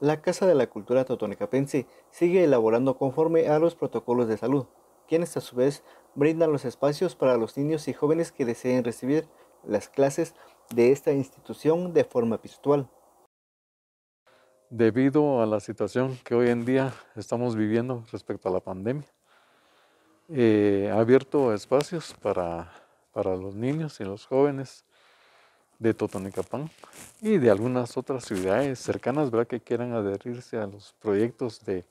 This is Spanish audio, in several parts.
La Casa de la Cultura Pense sigue elaborando conforme a los protocolos de salud, quienes a su vez brindan los espacios para los niños y jóvenes que deseen recibir las clases de esta institución de forma virtual. Debido a la situación que hoy en día estamos viviendo respecto a la pandemia, eh, ha abierto espacios para los niños y los jóvenes de Totonicapán y de algunas otras ciudades cercanas ¿verdad? que quieran adherirse a los proyectos de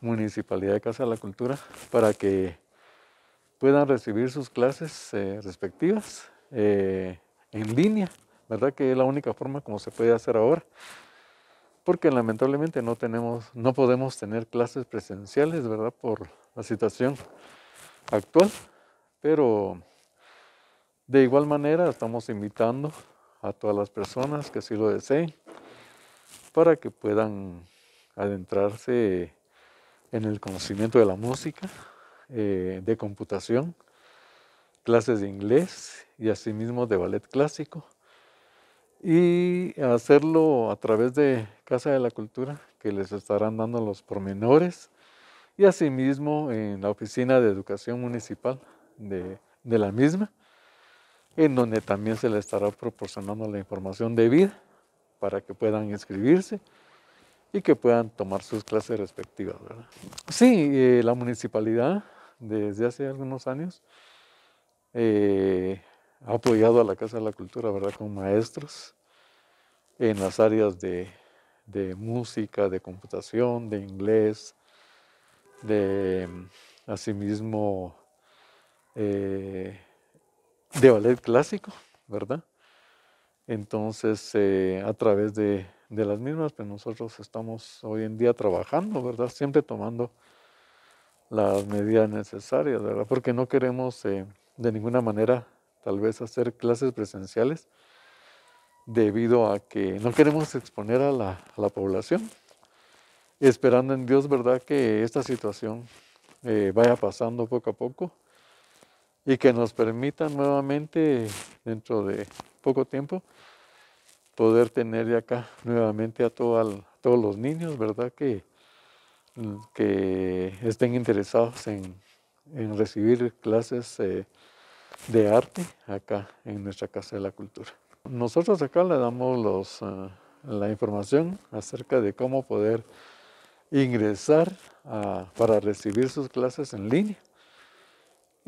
Municipalidad de Casa de la Cultura para que puedan recibir sus clases eh, respectivas eh, en línea, ¿verdad? Que es la única forma como se puede hacer ahora, porque lamentablemente no, tenemos, no podemos tener clases presenciales, ¿verdad? Por la situación actual, pero de igual manera, estamos invitando a todas las personas que así lo deseen para que puedan adentrarse en el conocimiento de la música, eh, de computación, clases de inglés y asimismo de ballet clásico. Y hacerlo a través de Casa de la Cultura, que les estarán dando los pormenores, y asimismo en la Oficina de Educación Municipal de la misma en donde también se le estará proporcionando la información debida para que puedan inscribirse y que puedan tomar sus clases respectivas. ¿verdad? Sí, eh, la municipalidad desde hace algunos años eh, ha apoyado a la Casa de la Cultura ¿verdad? con maestros en las áreas de, música, de computación, de inglés, de mm, asimismo eh, de ballet clásico, ¿verdad? Entonces, eh, a través de, las mismas, pues nosotros estamos hoy en día trabajando, ¿verdad? Siempre tomando las medidas necesarias, ¿verdad? Porque no queremos eh, de ninguna manera tal vez hacer clases presenciales debido a que no queremos exponer a la, a población, esperando en Dios, ¿verdad? Que esta situación eh, vaya pasando poco a poco y que nos permita nuevamente, dentro de poco tiempo, poder tener de acá nuevamente a, todos los niños, ¿verdad? Que, mm, estén interesados en, recibir clases eh, de arte acá en nuestra Casa de la Cultura. Nosotros acá le damos ah, la información acerca de cómo poder ingresar para recibir sus clases en línea.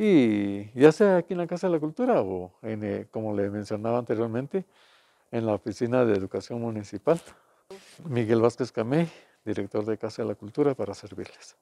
Y ya sea aquí en la Casa de la Cultura o, eh, como le mencionaba anteriormente, en la Oficina de Educación Municipal. Miguel Vázquez Camé, director de Casa de la Cultura, para servirles.